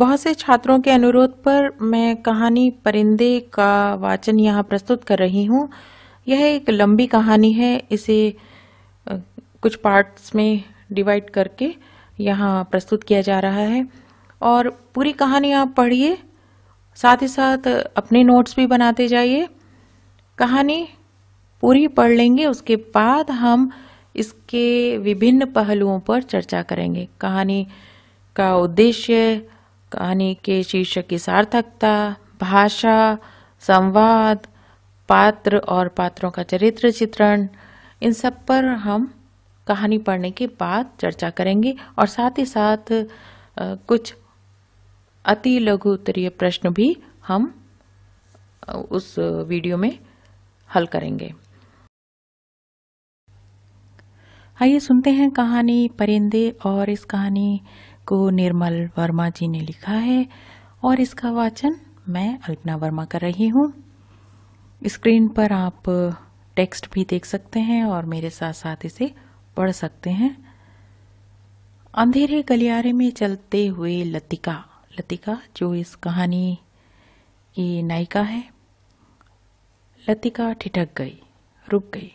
बहुत से छात्रों के अनुरोध पर मैं कहानी परिंदे का वाचन यहाँ प्रस्तुत कर रही हूँ यह एक लंबी कहानी है इसे कुछ पार्ट्स में डिवाइड करके यहाँ प्रस्तुत किया जा रहा है और पूरी कहानी आप पढ़िए साथ ही साथ अपने नोट्स भी बनाते जाइए कहानी पूरी पढ़ लेंगे उसके बाद हम इसके विभिन्न पहलुओं पर चर्चा करेंगे कहानी का उद्देश्य कहानी के शीर्षक की सार्थकता भाषा संवाद पात्र और पात्रों का चरित्र चित्रण इन सब पर हम कहानी पढ़ने के बाद चर्चा करेंगे और साथ ही साथ कुछ अति लघु उत्तरीय प्रश्न भी हम उस वीडियो में हल करेंगे आइए सुनते हैं कहानी परिंदे और इस कहानी को निर्मल वर्मा जी ने लिखा है और इसका वाचन मैं अल्पना वर्मा कर रही हूँ स्क्रीन पर आप टेक्स्ट भी देख सकते हैं और मेरे साथ साथ इसे पढ़ सकते हैं अंधेरे गलियारे में चलते हुए लतिका लतिका जो इस कहानी की नायिका है लतिका ठिठक गई रुक गई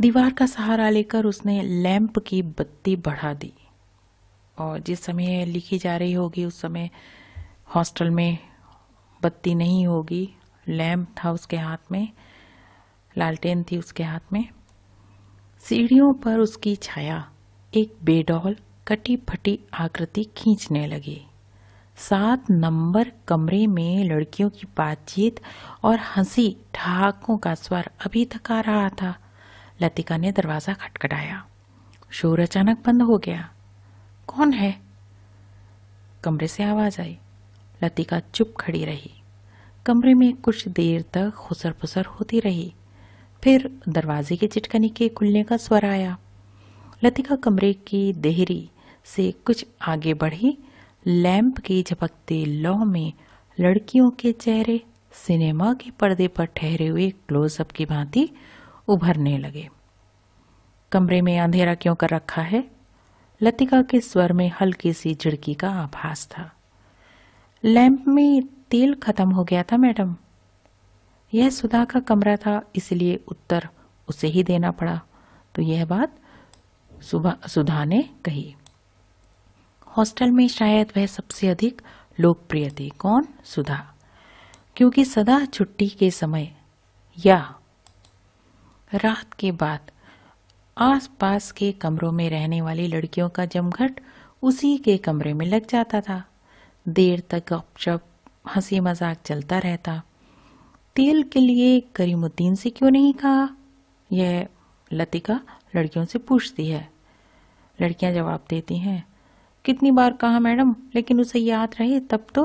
दीवार का सहारा लेकर उसने लैंप की बत्ती बढ़ा दी और जिस समय लिखी जा रही होगी उस समय हॉस्टल में बत्ती नहीं होगी लैम्प था उसके हाथ में लालटेन थी उसके हाथ में सीढ़ियों पर उसकी छाया एक बेडॉल कटी फटी आकृति खींचने लगी सात नंबर कमरे में लड़कियों की बातचीत और हंसी ठहाकों का स्वर अभी तक आ रहा था लतिका ने दरवाज़ा खटखटाया शोर अचानक बंद हो गया कौन है कमरे से आवाज़ आई लतिका चुप खड़ी रही कमरे में कुछ देर तक खुसर फुसर होती रही फिर दरवाजे की चिटकनी के खुलने का स्वर आया लतिका कमरे की देहरी से कुछ आगे बढ़ी लैंप की झपकते लौ में लड़कियों के चेहरे सिनेमा के पर्दे पर ठहरे हुए क्लोजअप की भांति उभरने लगे कमरे में अंधेरा क्यों कर रखा है लतिका के स्वर में हल्की सी झिड़की का आभास था लैंप में तेल खत्म हो गया था मैडम यह सुधा का कमरा था इसलिए उत्तर उसे ही देना पड़ा तो यह बात सुबह सुधा ने कही हॉस्टल में शायद वह सबसे अधिक लोकप्रिय थी कौन सुधा क्योंकि सदा छुट्टी के समय या रात के बाद आसपास के कमरों में रहने वाली लड़कियों का जमघट उसी के कमरे में लग जाता था देर तक गपशप हंसी मजाक चलता रहता तेल के लिए करीमुद्दीन से क्यों नहीं कहा यह लतिका लड़कियों से पूछती है लड़कियां जवाब देती हैं कितनी बार कहा मैडम लेकिन उसे याद रहे तब तो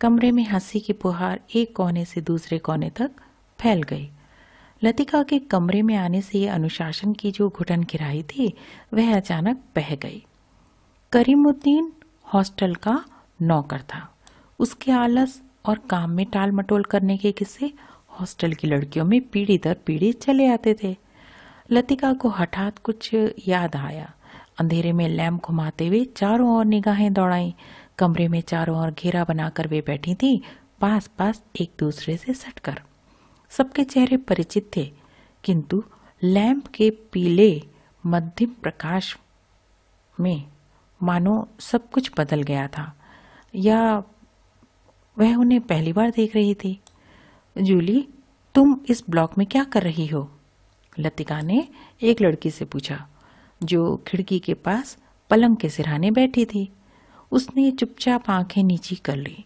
कमरे में हंसी की पुहार एक कोने से दूसरे कोने तक फैल गई लतिका के कमरे में आने से अनुशासन की जो घुटन किराई थी वह अचानक बह गई करीमुद्दीन हॉस्टल का नौकर था उसके आलस और काम में टाल मटोल करने के किस्से हॉस्टल की लड़कियों में पीढ़ी दर पीढ़ी चले आते थे लतिका को हठात कुछ याद आया अंधेरे में लैम्प घुमाते हुए चारों ओर निगाहें दौड़ाई कमरे में चारों ओर घेरा बनाकर वे बैठी थी पास पास एक दूसरे से सटकर सबके चेहरे परिचित थे किंतु लैंप के पीले मध्यम प्रकाश में मानो सब कुछ बदल गया था या वह उन्हें पहली बार देख रही थी जूली तुम इस ब्लॉक में क्या कर रही हो लतिका ने एक लड़की से पूछा जो खिड़की के पास पलंग के सिरहाने बैठी थी उसने चुपचाप आंखें नीची कर ली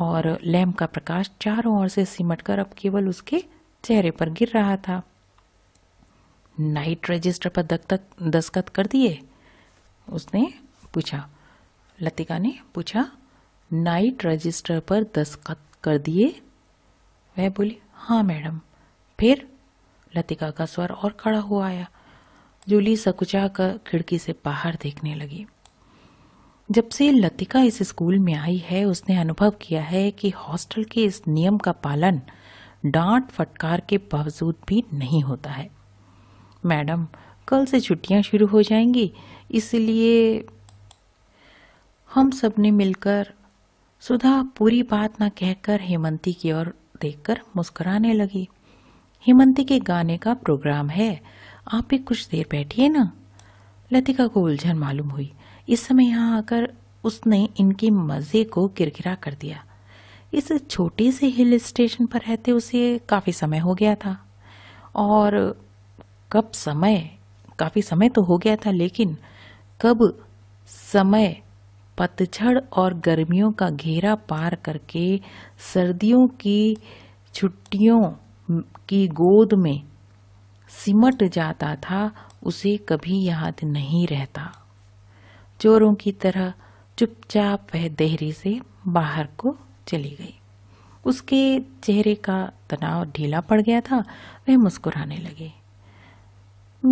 और लैम्प का प्रकाश चारों ओर से सिमटकर अब केवल उसके चेहरे पर गिर रहा था नाइट रजिस्टर पर दस्तक दस्तखत कर दिए उसने पूछा लतिका ने पूछा नाइट रजिस्टर पर दस्तखत कर दिए वह बोली हाँ मैडम फिर लतिका का स्वर और खड़ा हुआ आया जूली सकुचा कर खिड़की से बाहर देखने लगी जब से लतिका इस स्कूल में आई है उसने अनुभव किया है कि हॉस्टल के इस नियम का पालन डांट फटकार के बावजूद भी नहीं होता है मैडम कल से छुट्टियां शुरू हो जाएंगी इसलिए हम सब ने मिलकर सुधा पूरी बात ना कहकर हेमंती की ओर देखकर मुस्कुराने लगी हेमंती के गाने का प्रोग्राम है आप भी कुछ देर बैठिए ना लतिका को उलझन मालूम हुई इस समय यहाँ आकर उसने इनके मज़े को किरकिरा कर दिया इस छोटे से हिल स्टेशन पर रहते उसे काफ़ी समय हो गया था और कब समय काफ़ी समय तो हो गया था लेकिन कब समय पतझड़ और गर्मियों का घेरा पार करके सर्दियों की छुट्टियों की गोद में सिमट जाता था उसे कभी याद नहीं रहता चोरों की तरह चुपचाप वह देहरी से बाहर को चली गई उसके चेहरे का तनाव ढीला पड़ गया था वह मुस्कुराने लगे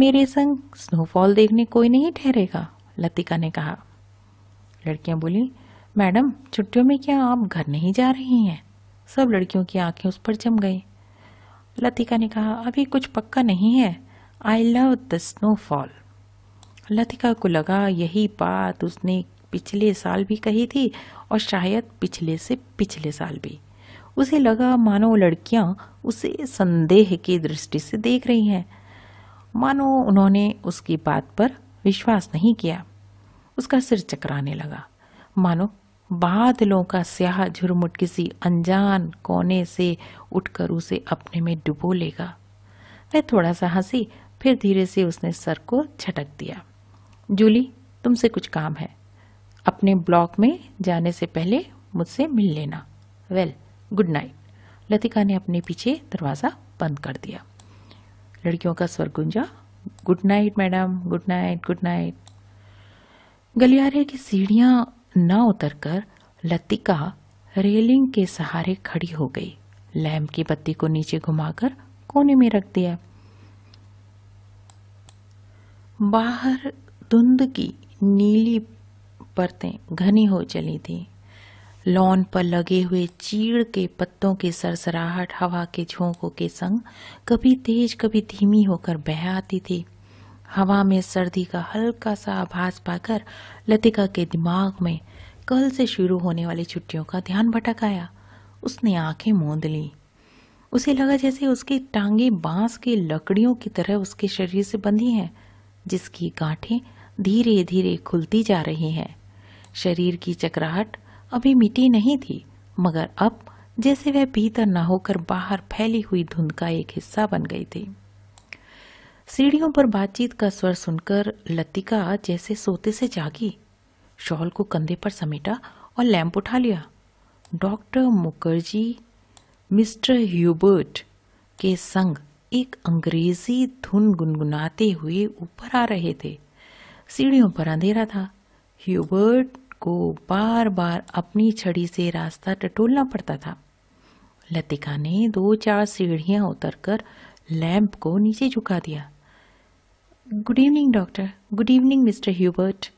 मेरे संग स्नोफॉल देखने कोई नहीं ठहरेगा लतिका ने कहा लड़कियां बोली मैडम छुट्टियों में क्या आप घर नहीं जा रही हैं सब लड़कियों की आंखें उस पर जम गई लतिका ने कहा अभी कुछ पक्का नहीं है I love the snowfall Latika को लगा यही बात उसने पिछले साल भी कही थी और शायद पिछले से पिछले साल भी उसे लगा मानो लड़कियां उसे संदेह की दृष्टि से देख रही हैं मानो उन्होंने उसकी बात पर विश्वास नहीं किया उसका सिर चकराने लगा मानो बादलों का स्याह झुरमुट किसी अनजान कोने से उठकर उसे अपने में डुबो लेगा वह थोड़ा सा हंसी फिर धीरे से उसने सर को झटक दिया जूली तुमसे कुछ काम है अपने ब्लॉक में जाने से पहले मुझसे मिल लेना वेल गुड नाइट लतिका ने अपने पीछे दरवाज़ा बंद कर दिया लड़कियों का स्वर गुंजा good night madam good night good night गलियारे की सीढ़ियां न उतरकर लतिका रेलिंग के सहारे खड़ी हो गई लैम्प की बत्ती को नीचे घुमाकर कोने में रख दिया बाहर धुंध की नीली परतें घनी हो चली थी लॉन पर लगे हुए चीड़ के पत्तों की सरसराहट हवा के झोंकों के संग कभी तेज कभी धीमी होकर बह आती थी हवा में सर्दी का हल्का सा आभास पाकर लतिका के दिमाग में कल से शुरू होने वाली छुट्टियों का ध्यान भटक आया उसने आंखें मूंद ली उसे लगा जैसे उसकी टांगे बांस की लकड़ियों की तरह उसके शरीर से बंधी हैं जिसकी गांठें धीरे धीरे खुलती जा रही हैं शरीर की चकराहट अभी मिटी नहीं थी मगर अब जैसे वह भीतर न होकर बाहर फैली हुई धुंध का एक हिस्सा बन गई थी सीढ़ियों पर बातचीत का स्वर सुनकर लतिका जैसे सोते से जागी शॉल को कंधे पर समेटा और लैंप उठा लिया डॉक्टर मुखर्जी मिस्टर ह्यूबर्ट के संग एक अंग्रेजी धुन गुनगुनाते हुए ऊपर आ रहे थे सीढ़ियों पर अंधेरा था ह्यूबर्ट को बार बार अपनी छड़ी से रास्ता टटोलना पड़ता था लतिका ने दो चार सीढ़ियाँ उतरकर लैंप को नीचे झुका दिया good evening doctor good evening mister Hubert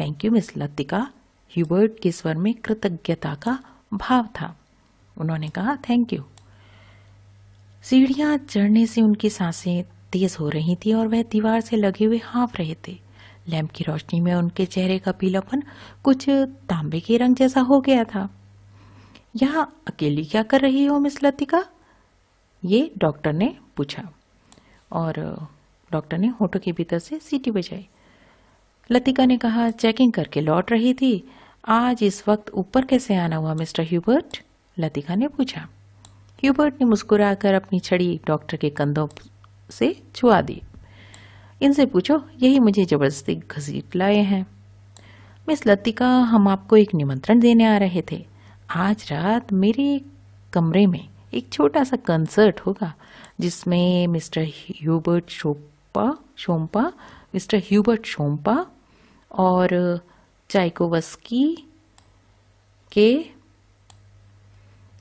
thank you miss Latika Hubert के स्वर में कृतज्ञता का भाव था उन्होंने कहा थैंक यू सीढ़ियाँ चढ़ने से उनकी सांसें तेज हो रही थी और वह दीवार से लगे हुए हाँफ रहे थे लैम्प की रोशनी में उनके चेहरे का पीलापन कुछ तांबे के रंग जैसा हो गया था यहाँ अकेली क्या कर रही हो मिस लतिका ये डॉक्टर ने पूछा और डॉक्टर ने होठों के भीतर से सीटी बजाई लतिका ने कहा चेकिंग करके लौट रही थी आज इस वक्त ऊपर कैसे आना हुआ मिस्टर ह्यूबर्ट लतिका ने पूछा ह्यूबर्ट ने मुस्कुराकर अपनी छड़ी डॉक्टर के कंधों से छुआ दी इनसे पूछो यही मुझे ज़बरदस्ती घसीट लाए हैं मिस लतिका हम आपको एक निमंत्रण देने आ रहे थे आज रात मेरे कमरे में एक छोटा सा कंसर्ट होगा जिसमें मिस्टर ह्यूबर्ट शोपा शोम्पा मिस्टर ह्यूबर्ट शोम्पा और चाइकोवस्की के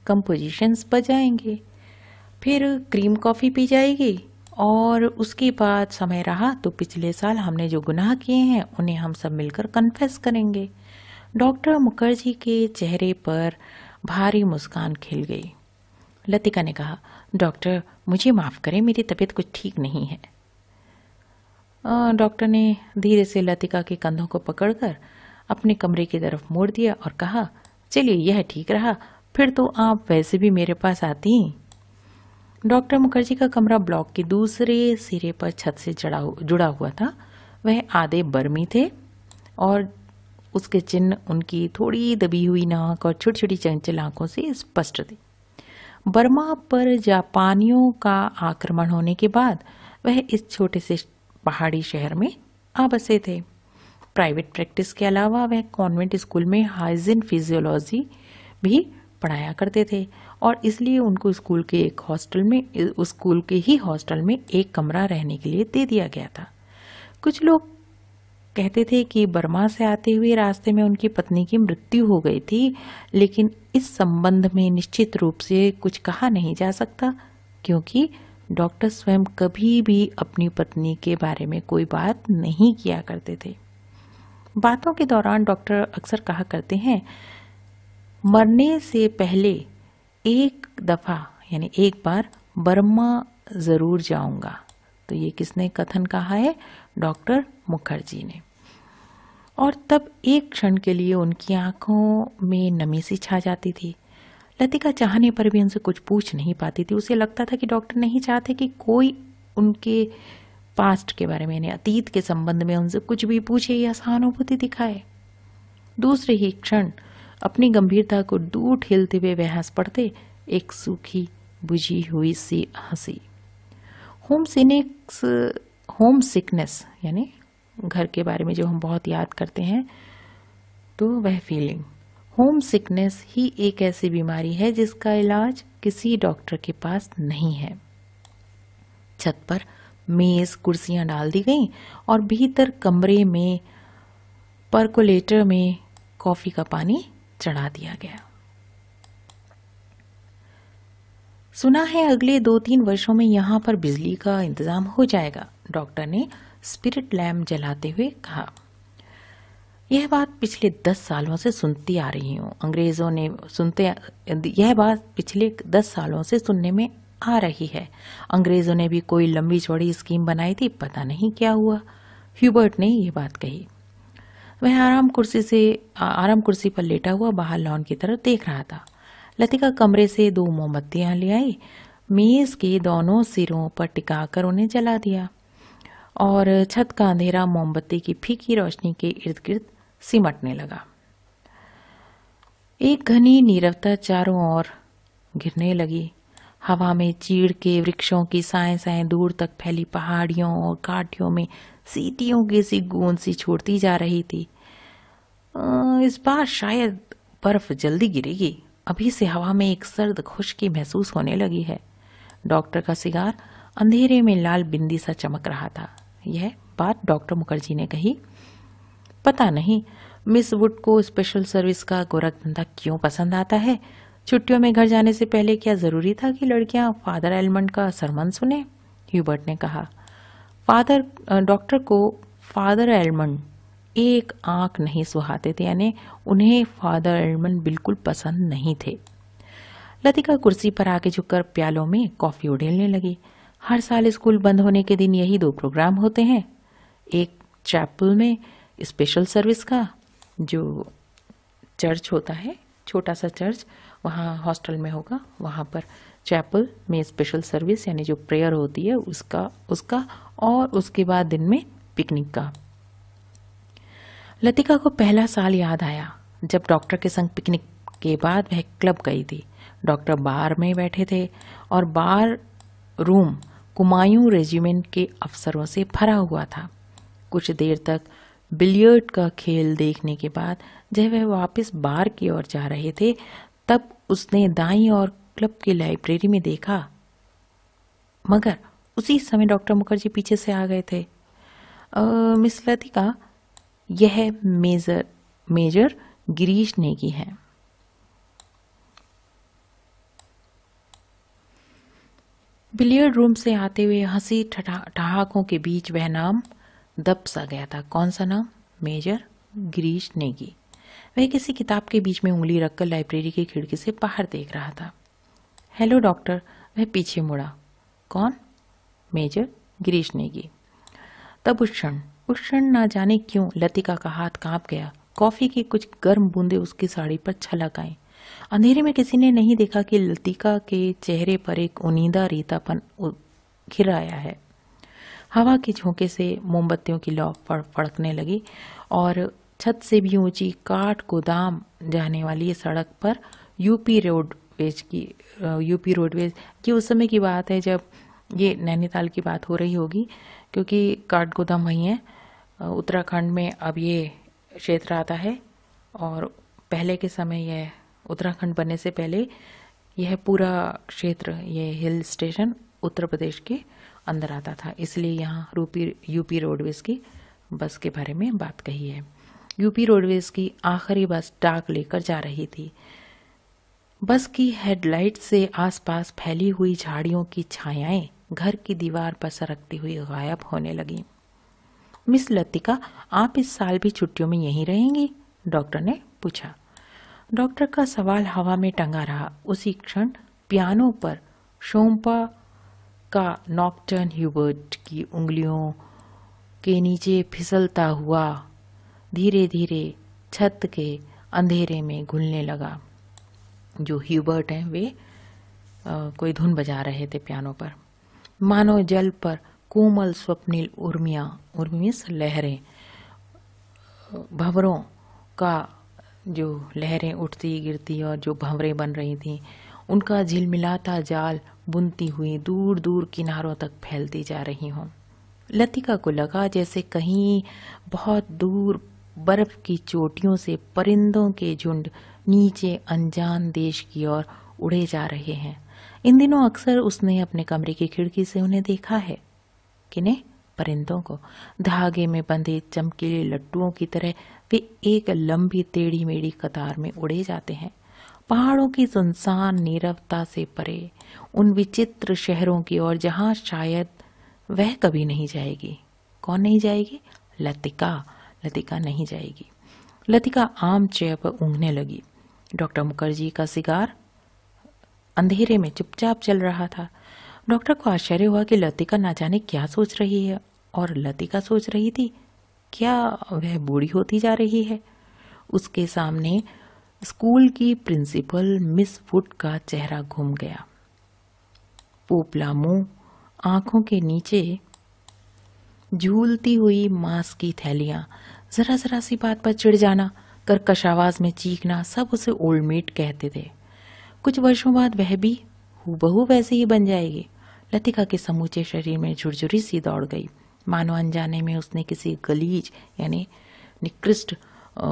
कंपोजिशंस बजाएंगे फिर क्रीम कॉफ़ी पी जाएगी और उसके बाद समय रहा तो पिछले साल हमने जो गुनाह किए हैं उन्हें हम सब मिलकर कन्फेस करेंगे डॉक्टर मुखर्जी के चेहरे पर भारी मुस्कान खिल गई लतिका ने कहा डॉक्टर मुझे माफ़ करें मेरी तबीयत कुछ ठीक नहीं है डॉक्टर ने धीरे से लतिका के कंधों को पकड़कर अपने कमरे की तरफ मोड़ दिया और कहा चलिए यह ठीक रहा फिर तो आप वैसे भी मेरे पास आती डॉक्टर मुखर्जी का कमरा ब्लॉक के दूसरे सिरे पर छत से जड़ा जुड़ा हुआ था वह आधे बर्मी थे और उसके चिन्ह उनकी थोड़ी दबी हुई नाक और छोटी छोटी चंचल आंखों से स्पष्ट थे बर्मा पर जापानियों का आक्रमण होने के बाद वह इस छोटे से पहाड़ी शहर में आ बसे थे प्राइवेट प्रैक्टिस के अलावा वह कॉन्वेंट स्कूल में हाइजिन फिजियोलॉजी भी पढ़ाया करते थे और इसलिए उनको स्कूल के एक हॉस्टल में उस स्कूल के ही हॉस्टल में एक कमरा रहने के लिए दे दिया गया था कुछ लोग कहते थे कि बर्मा से आते हुए रास्ते में उनकी पत्नी की मृत्यु हो गई थी लेकिन इस संबंध में निश्चित रूप से कुछ कहा नहीं जा सकता क्योंकि डॉक्टर स्वयं कभी भी अपनी पत्नी के बारे में कोई बात नहीं किया करते थे बातों के दौरान डॉक्टर अक्सर कहा करते हैं मरने से पहले एक दफ़ा यानी एक बार बर्मा ज़रूर जाऊंगा तो ये किसने कथन कहा है डॉक्टर मुखर्जी ने और तब एक क्षण के लिए उनकी आंखों में नमी सी छा जाती थी लतिका चाहने पर भी उनसे कुछ पूछ नहीं पाती थी उसे लगता था कि डॉक्टर नहीं चाहते कि कोई उनके पास्ट के बारे में यानी अतीत के संबंध में उनसे कुछ भी पूछे या सहानुभूति दिखाए दूसरे ही क्षण अपनी गंभीरता को दूर ठेलते हुए वह हंस पड़ते एक सूखी बुझी हुई सी हंसी होम सिनिक्स होम सिकनेस यानी घर के बारे में जो हम बहुत याद करते हैं तो वह फीलिंग होम सिकनेस ही एक ऐसी बीमारी है जिसका इलाज किसी डॉक्टर के पास नहीं है छत पर मेज़ कुर्सियां डाल दी गई और भीतर कमरे में परकोलेटर में कॉफ़ी का पानी चढ़ा दिया गया सुना है अगले दो तीन वर्षों में यहां पर बिजली का इंतज़ाम हो जाएगा डॉक्टर ने स्पिरिट लैम्प जलाते हुए कहा यह बात पिछले दस सालों से सुनती आ रही हूं अंग्रेज़ों ने सुनते यह बात पिछले दस सालों से सुनने में आ रही है अंग्रेज़ों ने भी कोई लंबी चौड़ी स्कीम बनाई थी पता नहीं क्या हुआ ह्यूबर्ट ने यह बात कही वह आराम कुर्सी से आराम कुर्सी पर लेटा हुआ बाहर लॉन की तरफ देख रहा था लतिका कमरे से दो मोमबत्तियां ले आई मेज के दोनों सिरों पर टिका कर उन्हें जला दिया और छत का अंधेरा मोमबत्ती की फीकी रोशनी के इर्द गिर्द सिमटने लगा एक घनी नीरवता चारों ओर घिरने लगी हवा में चीड़ के वृक्षों की साए साए दूर तक फैली पहाड़ियों और काटियों में सीटियों की सी गूंज सी छोड़ती जा रही थी इस बार शायद बर्फ जल्दी गिरेगी अभी से हवा में एक सर्द खुशकी महसूस होने लगी है डॉक्टर का सिगार अंधेरे में लाल बिंदी सा चमक रहा था यह बात डॉक्टर मुखर्जी ने कही पता नहीं मिस वुड को स्पेशल सर्विस का गोरखधंधा क्यों पसंद आता है छुट्टियों में घर जाने से पहले क्या ज़रूरी था कि लड़कियां फादर एलमंड का सरमन सुने ह्यूबर्ट ने कहा फादर डॉक्टर को फादर एलमंड एक आंख नहीं सुहाते थे यानी उन्हें फादर एडमन बिल्कुल पसंद नहीं थे लतिका कुर्सी पर आके झुककर प्यालों में कॉफ़ी उड़ेलने लगी हर साल स्कूल बंद होने के दिन यही दो प्रोग्राम होते हैं एक चैपल में स्पेशल सर्विस का जो चर्च होता है छोटा सा चर्च वहाँ हॉस्टल में होगा वहाँ पर चैपल में स्पेशल सर्विस यानी जो प्रेयर होती है उसका उसका और उसके बाद दिन में पिकनिक का लतिका को पहला साल याद आया जब डॉक्टर के संग पिकनिक के बाद वह क्लब गई थी डॉक्टर बार में बैठे थे और बार रूम कुमायूं रेजिमेंट के अफसरों से भरा हुआ था कुछ देर तक बिलियर्ड का खेल देखने के बाद जब वह वापस बार की ओर जा रहे थे तब उसने दाई और क्लब की लाइब्रेरी में देखा मगर उसी समय डॉक्टर मुखर्जी पीछे से आ गए थे आ, मिस लतिका यह मेजर मेजर गिरीश ने की है बिलियर्ड रूम से आते हुए हंसी ठहाकों के बीच वह नाम दब सा गया था कौन सा नाम मेजर गिरीश नेगी वह किसी किताब के बीच में उंगली रखकर लाइब्रेरी की खिड़की से बाहर देख रहा था हेलो डॉक्टर वह पीछे मुड़ा कौन मेजर गिरीश नेगी तब उस क्षण उस क्षण ना जाने क्यों लतिका का हाथ कांप गया कॉफ़ी की कुछ गर्म बूंदें उसकी साड़ी पर छलक आई अंधेरे में किसी ने नहीं देखा कि लतिका के चेहरे पर एक उनीदा रीतापन घिर आया है हवा के झोंके से मोमबत्तियों की लौ फड़ फड़कने लगी और छत से भी ऊंची काट गोदाम जाने वाली सड़क पर यूपी रोडवेज की यूपी रोडवेज की उस समय की बात है जब ये नैनीताल की बात हो रही होगी क्योंकि काट गोदाम वहीं है उत्तराखंड में अब ये क्षेत्र आता है और पहले के समय यह उत्तराखंड बनने से पहले यह पूरा क्षेत्र ये हिल स्टेशन उत्तर प्रदेश के अंदर आता था इसलिए यहाँ रूपी यूपी रोडवेज की बस के बारे में बात कही है यूपी रोडवेज की आखिरी बस डाक लेकर जा रही थी बस की हेडलाइट से आसपास फैली हुई झाड़ियों की छायाएं घर की दीवार पर सरकती हुई गायब होने लगीं मिस लतिका आप इस साल भी छुट्टियों में यहीं रहेंगी डॉक्टर ने पूछा डॉक्टर का सवाल हवा में टंगा रहा उसी क्षण पियानो पर शोम्पा का नॉकटर्न ह्यूबर्ट की उंगलियों के नीचे फिसलता हुआ धीरे धीरे छत के अंधेरे में घुलने लगा जो ह्यूबर्ट हैं वे आ, कोई धुन बजा रहे थे पियानो पर मानो जल पर कोमल स्वप्निल उर्मिया उर्मिस लहरें भंवरों का जो लहरें उठती गिरती और जो भंवरें बन रही थीं उनका झिलमिलाता जाल बुनती हुई दूर दूर किनारों तक फैलती जा रही हों लतिका को लगा जैसे कहीं बहुत दूर बर्फ की चोटियों से परिंदों के झुंड नीचे अनजान देश की ओर उड़े जा रहे हैं इन दिनों अक्सर उसने अपने कमरे की खिड़की से उन्हें देखा है किने परिंदों को धागे में बंधे चमकीले लट्टुओं की तरह वे एक लंबी टेढ़ी मेढ़ी कतार में उड़े जाते हैं पहाड़ों की सुनसान नीरवता से परे उन विचित्र शहरों की ओर जहाँ शायद वह कभी नहीं जाएगी कौन नहीं जाएगी लतिका लतिका नहीं जाएगी लतिका आम चेयर पर ऊँगने लगी डॉक्टर मुखर्जी का सिगार अंधेरे में चुपचाप चल रहा था डॉक्टर को आश्चर्य हुआ कि लतिका ना जाने क्या सोच रही है और लतिका सोच रही थी क्या वह बूढ़ी होती जा रही है उसके सामने स्कूल की प्रिंसिपल मिस वुड का चेहरा घूम गया पोपला मुंह आंखों के नीचे झूलती हुई मांस की थैलियां जरा जरा सी बात पर चिढ़ जाना कर्कश आवाज में चीखना सब उसे ओल्ड मेट कहते थे कुछ वर्षों बाद वह भी हूबहू वैसे ही बन जाएगी लतिका के समूचे शरीर में झुरझुरी सी दौड़ गई मानो अनजाने में उसने किसी गलीज यानी निकृष्ट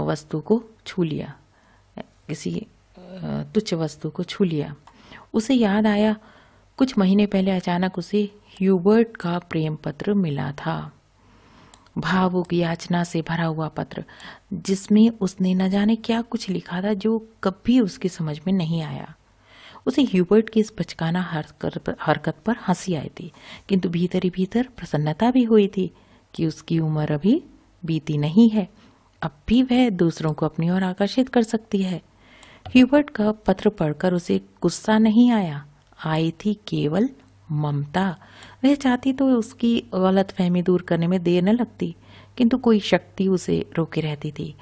वस्तु को छू लिया किसी तुच्छ वस्तु को छू लिया उसे याद आया कुछ महीने पहले अचानक उसे ह्यूबर्ट का प्रेम पत्र मिला था भावुक याचना से भरा हुआ पत्र जिसमें उसने न जाने क्या कुछ लिखा था जो कभी उसकी समझ में नहीं आया उसे ह्यूबर्ट की इस बचकाना हरकत पर हंसी आई थी किंतु भीतर ही भीतर प्रसन्नता भी हुई थी कि उसकी उम्र अभी बीती नहीं है अब भी वह दूसरों को अपनी ओर आकर्षित कर सकती है ह्यूबर्ट का पत्र पढ़कर उसे गुस्सा नहीं आया आई थी केवल ममता वह चाहती तो उसकी गलत फहमी दूर करने में देर न लगती किंतु कोई शक्ति उसे रोके रहती थी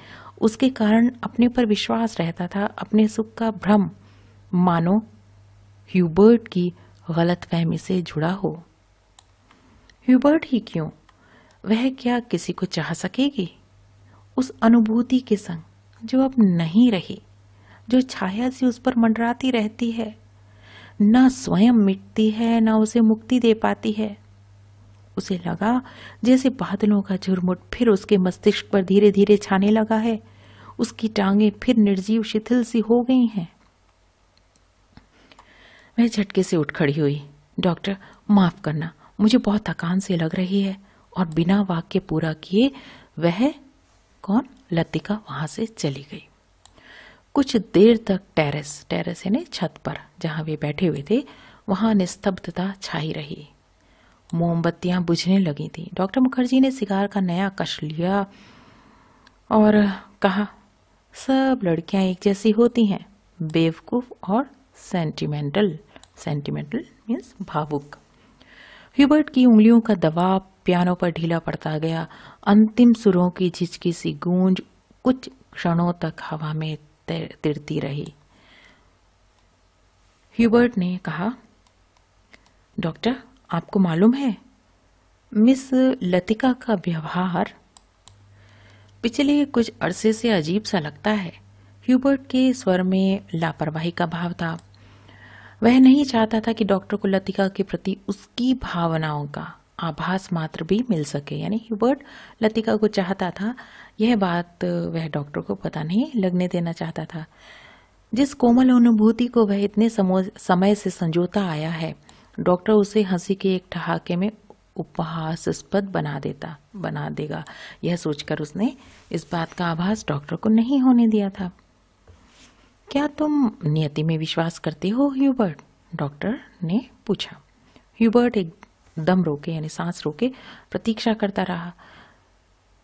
उसके कारण अपने पर विश्वास रहता था अपने सुख का भ्रम मानो ह्यूबर्ट की गलत फहमी से जुड़ा हो ह्यूबर्ट ही क्यों वह क्या किसी को चाह सकेगी उस अनुभूति के संग जो अब नहीं रही जो छाया सी उस पर मंडराती रहती है ना स्वयं मिटती है ना उसे मुक्ति दे पाती है उसे लगा जैसे बादलों का झुरमुट फिर उसके मस्तिष्क पर धीरे धीरे छाने लगा है उसकी टांगे फिर निर्जीव शिथिल सी हो गई हैं मैं झटके से उठ खड़ी हुई डॉक्टर माफ़ करना मुझे बहुत थकान से लग रही है और बिना वाक्य पूरा किए वह कौन लतिका वहाँ से चली गई कुछ देर तक टेरेस टेरेस यानी छत पर जहाँ वे बैठे हुए थे वहाँ निस्तब्धता छाई रही मोमबत्तियाँ बुझने लगी थी डॉक्टर मुखर्जी ने सिगार का नया कश लिया और कहा सब लड़कियाँ एक जैसी होती हैं बेवकूफ़ और सेंटिमेंटल सेंटिमेंटल मीन्स भावुक ह्यूबर्ट की उंगलियों का दबाव पियानो पर ढीला पड़ता गया अंतिम सुरों की झिझकी सी गूंज कुछ क्षणों तक हवा में तिरती रही ह्यूबर्ट ने कहा डॉक्टर आपको मालूम है मिस लतिका का व्यवहार पिछले कुछ अरसे से अजीब सा लगता है ह्यूबर्ट के स्वर में लापरवाही का भाव था वह नहीं चाहता था कि डॉक्टर को लतिका के प्रति उसकी भावनाओं का आभास मात्र भी मिल सके यानी हिबर्ट लतिका को चाहता था यह बात वह डॉक्टर को पता नहीं लगने देना चाहता था जिस कोमल अनुभूति को वह इतने समय से संजोता आया है डॉक्टर उसे हंसी के एक ठहाके में उपहासस्पद बना देता बना देगा यह सोचकर उसने इस बात का आभास डॉक्टर को नहीं होने दिया था क्या तुम नियति में विश्वास करते हो ह्यूबर्ट डॉक्टर ने पूछा ह्यूबर्ट एक दम रोके यानी सांस रोके प्रतीक्षा करता रहा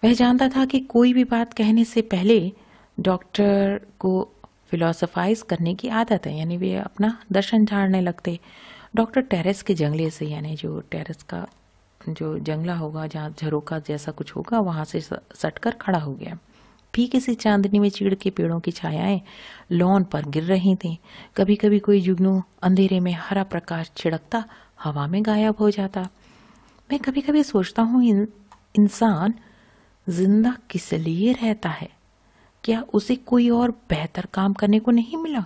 वह जानता था कि कोई भी बात कहने से पहले डॉक्टर को फिलोसफाइज करने की आदत है यानी वे अपना दर्शन झाड़ने लगते डॉक्टर टेरेस के जंगले से यानी जो टेरेस का जो जंगला होगा जहाँ झरोका जैसा कुछ होगा वहाँ से सटकर खड़ा हो गया भी किसी चांदनी में चीड़ के पेड़ों की छायाएं लॉन पर गिर रही थी कभी कभी कोई जुगनू अंधेरे में हरा प्रकाश छिड़कता हवा में गायब हो जाता मैं कभी कभी सोचता हूँ इंसान जिंदा किस लिए रहता है क्या उसे कोई और बेहतर काम करने को नहीं मिला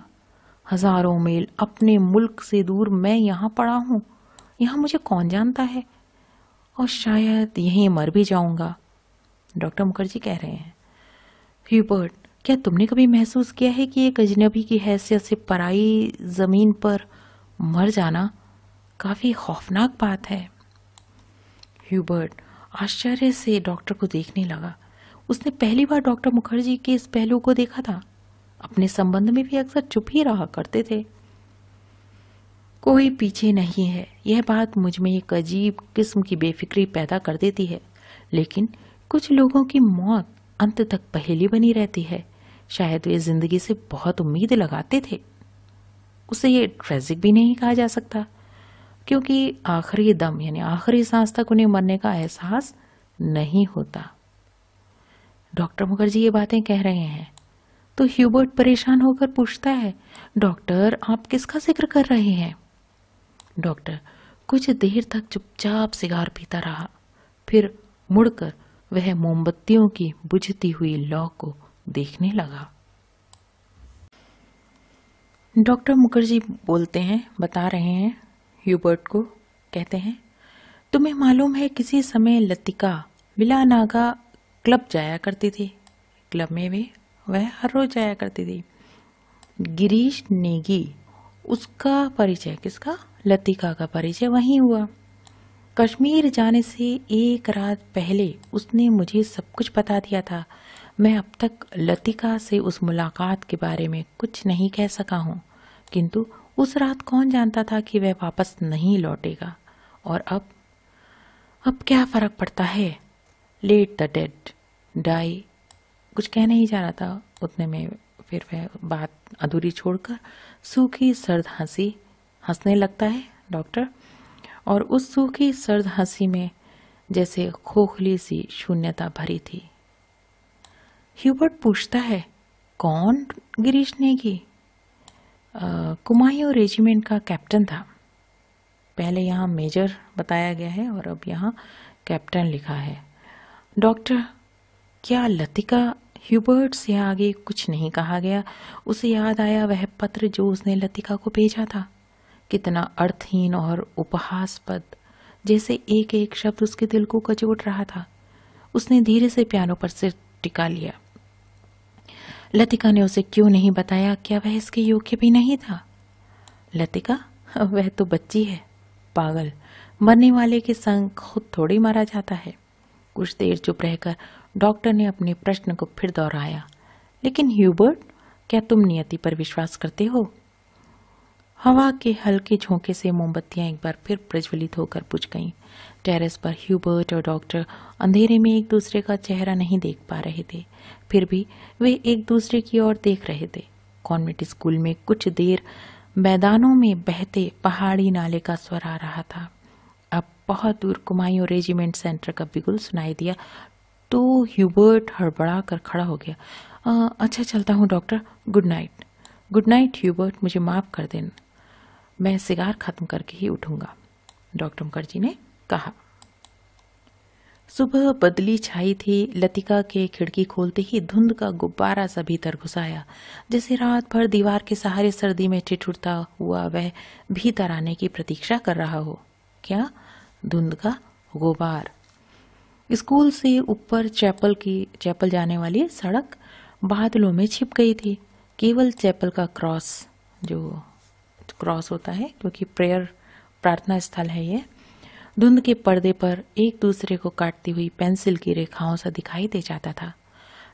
हजारों मील अपने मुल्क से दूर मैं यहाँ पड़ा हूँ यहाँ मुझे कौन जानता है और शायद यहीं मर भी जाऊंगा डॉक्टर मुखर्जी कह रहे हैं ह्यूबर्ट क्या तुमने कभी महसूस किया है कि एक अजनबी की हैसियत से पराई ज़मीन पर मर जाना काफ़ी खौफनाक बात है ह्यूबर्ट आश्चर्य से डॉक्टर को देखने लगा उसने पहली बार डॉक्टर मुखर्जी के इस पहलू को देखा था अपने संबंध में भी अक्सर चुप ही रहा करते थे कोई पीछे नहीं है यह बात मुझ में एक अजीब किस्म की बेफिक्री पैदा कर देती है लेकिन कुछ लोगों की मौत अंत तक पहेली बनी रहती है शायद वे जिंदगी से बहुत उम्मीद लगाते थे उसे ये ट्रेजिक भी नहीं कहा जा सकता क्योंकि आखिरी दम यानी आखिरी सांस तक उन्हें मरने का एहसास नहीं होता डॉक्टर मुखर्जी ये बातें कह रहे हैं तो ह्यूबर्ट परेशान होकर पूछता है डॉक्टर आप किसका जिक्र कर रहे हैं डॉक्टर कुछ देर तक चुपचाप सिगार पीता रहा फिर मुड़कर वह मोमबत्तियों की बुझती हुई लौ को देखने लगा डॉक्टर मुखर्जी बोलते हैं बता रहे हैं ह्यूबर्ट को कहते हैं तुम्हें मालूम है किसी समय लतिका बिला नागा क्लब जाया करती थी क्लब में भी वह हर रोज जाया करती थी गिरीश नेगी उसका परिचय किसका लतिका का परिचय वहीं हुआ कश्मीर जाने से एक रात पहले उसने मुझे सब कुछ बता दिया था मैं अब तक लतिका से उस मुलाकात के बारे में कुछ नहीं कह सका हूँ किंतु उस रात कौन जानता था कि वह वापस नहीं लौटेगा और अब अब क्या फ़र्क पड़ता है लेट द डेड डाई कुछ कह नहीं जा रहा था उतने में फिर वह बात अधूरी छोड़कर सूखी सर्द हंसी हंसने लगता है डॉक्टर और उस सूखी सर्द हंसी में जैसे खोखली सी शून्यता भरी थी ह्यूबर्ट पूछता है कौन गिरीश नेगी कुमायूं रेजिमेंट का कैप्टन था पहले यहाँ मेजर बताया गया है और अब यहाँ कैप्टन लिखा है डॉक्टर क्या लतिका ह्यूबर्ट से आगे कुछ नहीं कहा गया उसे याद आया वह पत्र जो उसने लतिका को भेजा था कितना अर्थहीन और उपहासपद जैसे एक एक शब्द उसके दिल को कचोट रहा था उसने धीरे से प्यारों पर सिर टिका लिया लतिका ने उसे क्यों नहीं बताया क्या वह इसके योग्य भी नहीं था लतिका वह तो बच्ची है पागल मरने वाले के संग खुद थोड़ी मारा जाता है कुछ देर चुप रहकर डॉक्टर ने अपने प्रश्न को फिर दोहराया लेकिन ह्यूबर्ट क्या तुम नियति पर विश्वास करते हो हवा के हल्के झोंके से मोमबत्तियां एक बार फिर प्रज्वलित होकर बुझ गईं टेरेस पर ह्यूबर्ट और डॉक्टर अंधेरे में एक दूसरे का चेहरा नहीं देख पा रहे थे फिर भी वे एक दूसरे की ओर देख रहे थे कॉन्वेंट स्कूल में कुछ देर मैदानों में बहते पहाड़ी नाले का स्वर आ रहा था अब बहुत दूर कुमायों रेजिमेंट सेंटर का बिगुल सुनाई दिया तो ह्यूबर्ट हड़बड़ा कर खड़ा हो गया आ, अच्छा चलता हूँ doctor good night good night Hubert मुझे माफ़ कर देना मैं सिगार खत्म करके ही उठूंगा डॉक्टर मुखर्जी ने कहा सुबह बदली छाई थी लतिका के खिड़की खोलते ही धुंध का गुब्बारा सा भीतर घुसाया जैसे रात भर दीवार के सहारे सर्दी में ठिठुरता हुआ वह भीतर आने की प्रतीक्षा कर रहा हो क्या धुंध का गुब्बार स्कूल से ऊपर चैपल की चैपल जाने वाली सड़क बादलों में छिप गई थी केवल चैपल का क्रॉस जो क्रॉस होता है क्योंकि प्रेयर प्रार्थना स्थल है ये धुंध के पर्दे पर एक दूसरे को काटती हुई पेंसिल की रेखाओं सा दिखाई दे जाता था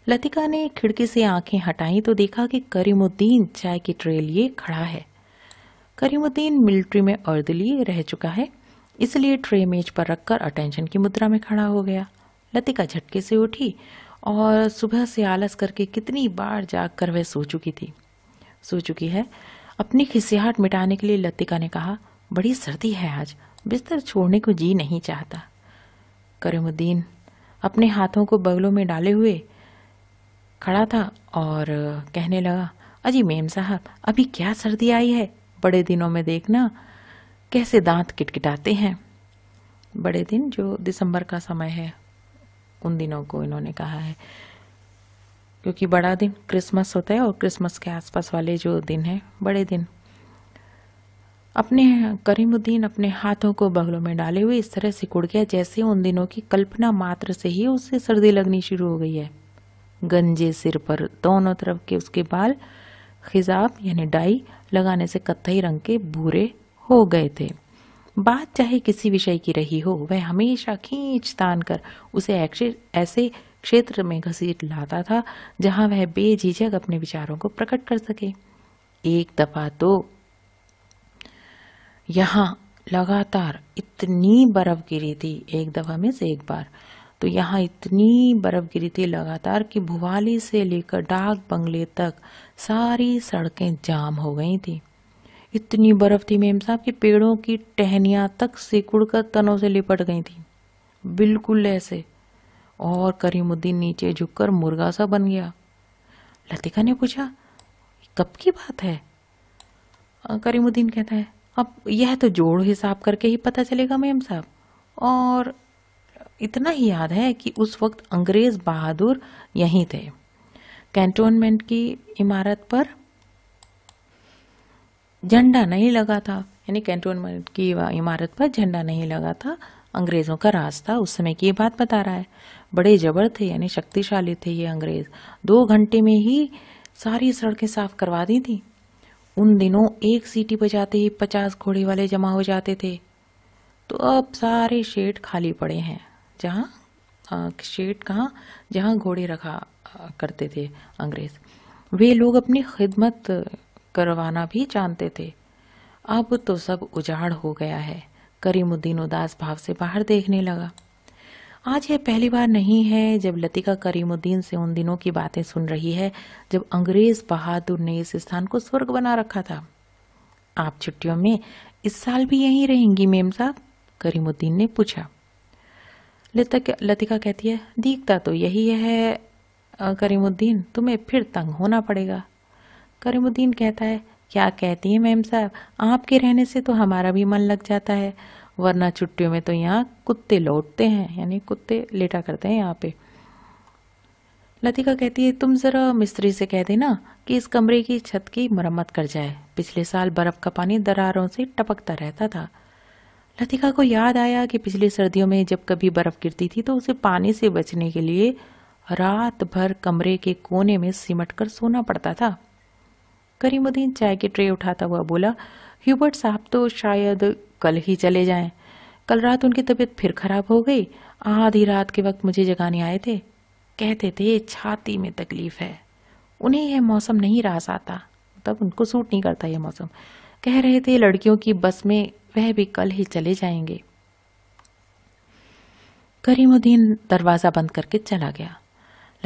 लतिका ने खिड़की से आंखें हटाई तो देखा कि करीमुद्दीन चाय की ट्रे लिए खड़ा है करीमुद्दीन मिलिट्री में अर्दली रह चुका है इसलिए ट्रे मेज पर रखकर अटेंशन की मुद्रा में खड़ा हो गया लतिका झटके से उठी और सुबह से आलस करके कितनी बार जाग कर वह सो चुकी थी सो चुकी है अपनी खिसियाहट मिटाने के लिए लतिका ने कहा बड़ी सर्दी है आज बिस्तर छोड़ने को जी नहीं चाहता करीमुद्दीन अपने हाथों को बगलों में डाले हुए खड़ा था और कहने लगा अजी मेम साहब अभी क्या सर्दी आई है बड़े दिनों में देखना कैसे दांत किटकिटाते हैं बड़े दिन जो दिसंबर का समय है उन दिनों को इन्होंने कहा है क्योंकि बड़ा दिन क्रिसमस होता है और क्रिसमस के आसपास वाले जो दिन हैं बड़े दिन अपने करीमुद्दीन अपने हाथों को बगलों में डाले हुए इस तरह सिकुड़ गया जैसे उन दिनों की कल्पना मात्र से ही उसे सर्दी लगनी शुरू हो गई है गंजे सिर पर दोनों तरफ के उसके बाल खिजाब यानी डाई लगाने से कत्थई रंग के भूरे हो गए थे बात चाहे किसी विषय की रही हो वह हमेशा खींच तान कर उसे ऐसे क्षेत्र में घसीट लाता था जहां वह बेझिझक अपने विचारों को प्रकट कर सके एक दफा तो यहां लगातार इतनी बर्फ गिरी थी एक दफा में से एक बार तो यहाँ इतनी बर्फ गिरी थी लगातार कि भुवाली से लेकर डाक बंगले तक सारी सड़कें जाम हो गई थी इतनी बर्फ थी मेम साहब कि पेड़ों की टहनिया तक सिकुड़ कर तनों से लिपट गई थी बिल्कुल ऐसे और करीमुद्दीन नीचे झुककर मुर्गा सा बन गया लतिका ने पूछा कब की बात है करीमुद्दीन कहता है अब यह तो जोड़ हिसाब करके ही पता चलेगा मैम साहब और इतना ही याद है कि उस वक्त अंग्रेज बहादुर यहीं थे कैंटोनमेंट की इमारत पर झंडा नहीं लगा था यानी कैंटोनमेंट की इमारत पर झंडा नहीं लगा था अंग्रेज़ों का राज था उस समय की ये बात बता रहा है बड़े जबर थे यानी शक्तिशाली थे ये अंग्रेज़ दो घंटे में ही सारी सड़कें साफ करवा दी थी उन दिनों एक सीटी बजाते ही पचास घोड़े वाले जमा हो जाते थे तो अब सारे शेड खाली पड़े हैं जहाँ शेड कहाँ जहाँ घोड़े रखा करते थे अंग्रेज़ वे लोग अपनी खिदमत करवाना भी जानते थे अब तो सब उजाड़ हो गया है करीमुद्दीन उदास भाव से बाहर देखने लगा आज यह पहली बार नहीं है जब लतिका करीमुद्दीन से उन दिनों की बातें सुन रही है जब अंग्रेज बहादुर ने इस स्थान को स्वर्ग बना रखा था आप छुट्टियों में इस साल भी यहीं रहेंगी मेम साहब करीमुद्दीन ने पूछा लतिका कहती है दीखता तो यही है करीमुद्दीन तुम्हें फिर तंग होना पड़ेगा करीमुद्दीन कहता है क्या कहती हैं मैम साहब आपके रहने से तो हमारा भी मन लग जाता है वरना छुट्टियों में तो यहाँ कुत्ते लौटते हैं यानी कुत्ते लेटा करते हैं यहाँ पे लतिका कहती है तुम ज़रा मिस्त्री से कह देना कि इस कमरे की छत की मरम्मत कर जाए पिछले साल बर्फ़ का पानी दरारों से टपकता रहता था लतिका को याद आया कि पिछली सर्दियों में जब कभी बर्फ़ गिरती थी तो उसे पानी से बचने के लिए रात भर कमरे के कोने में सिमट कर सोना पड़ता था करीमुद्दीन चाय की ट्रे उठाता हुआ बोला ह्यूबर्ट साहब तो शायद कल ही चले जाएं कल रात उनकी तबीयत फिर खराब हो गई आधी रात के वक्त मुझे जगाने आए थे कहते थे छाती में तकलीफ है उन्हें यह मौसम नहीं रास आता तब उनको सूट नहीं करता यह मौसम कह रहे थे लड़कियों की बस में वह भी कल ही चले जाएंगे करीमुद्दीन दरवाज़ा बंद करके चला गया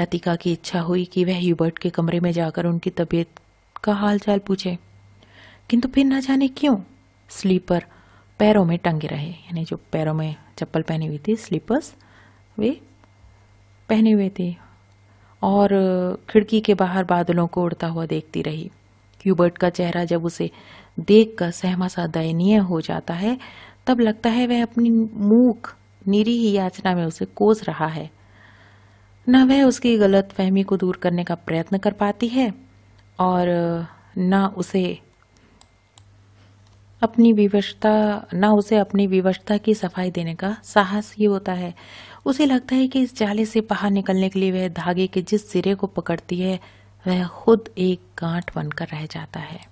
लतिका की इच्छा हुई कि वह ह्यूबर्ट के कमरे में जाकर उनकी तबीयत का हालचाल पूछे किंतु फिर ना जाने क्यों स्लीपर पैरों में टंगे रहे यानी जो पैरों में चप्पल पहनी हुई थी स्लीपर्स वे पहने हुए थे और खिड़की के बाहर बादलों को उड़ता हुआ देखती रही क्यूबर्ट का चेहरा जब उसे देख कर सहमा सा दयनीय हो जाता है तब लगता है वह अपनी मूक निरी ही याचना में उसे कोस रहा है न वह उसकी गलत फहमी को दूर करने का प्रयत्न कर पाती है और ना उसे अपनी विवशता ना उसे अपनी विवशता की सफाई देने का साहस ही होता है उसे लगता है कि इस जाले से बाहर निकलने के लिए वह धागे के जिस सिरे को पकड़ती है वह खुद एक गांठ बनकर रह जाता है